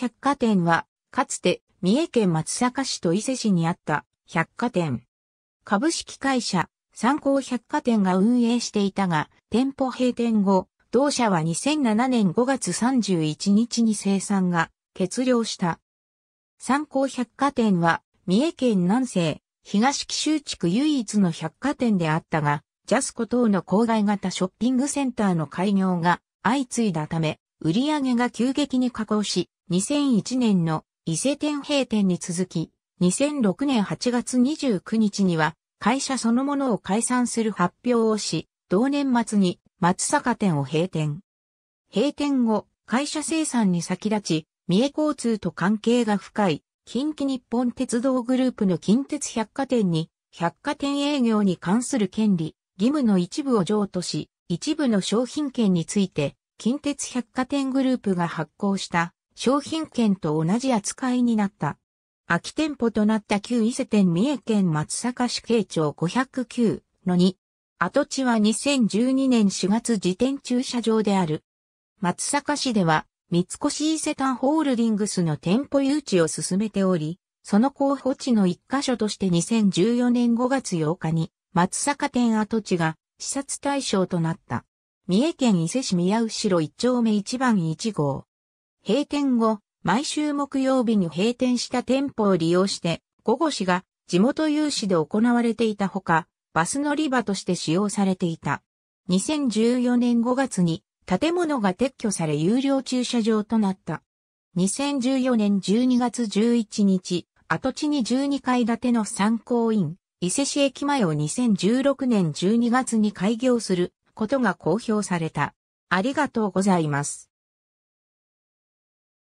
百貨店は、かつて三重県松阪市と伊勢市にあった百貨店。株式会社、三幸百貨店が運営していたが、店舗閉店後、同社は2007年5月31日に生産が欠了した。三幸百貨店は、三重県南西、東紀州地区唯一の百貨店であったが、ジャスコ等の郊外型ショッピングセンターの開業が相次いだため、売上が急激に下降し、2001年の伊勢天閉店に続き、2006年8月29日には会社そのものを解散する発表をし、同年末に松坂店を閉店。閉店後、会社生産に先立ち、三重交通と関係が深い、近畿日本鉄道グループの近鉄百貨店に、百貨店営業に関する権利、義務の一部を譲渡し、一部の商品券について、近鉄百貨店グループが発行した商品券と同じ扱いになった。空き店舗となった旧伊勢店三重県松阪市慶長509の2。跡地は2012年4月時点駐車場である。松阪市では、三越伊勢丹ホールディングスの店舗誘致を進めており、その候補地の一箇所として2014年5月8日に、松阪店跡地が視察対象となった。三重県伊勢市宮後一丁目1番1号。閉店後、毎週木曜日に閉店した店舗を利用して、午後市が地元有志で行われていたほか、バス乗り場として使用されていた。2014年5月に建物が撤去され有料駐車場となった。2014年12月11日、跡地に12階建ての参考院、伊勢市駅前を2016年12月に開業することが公表された。ありがとうございます。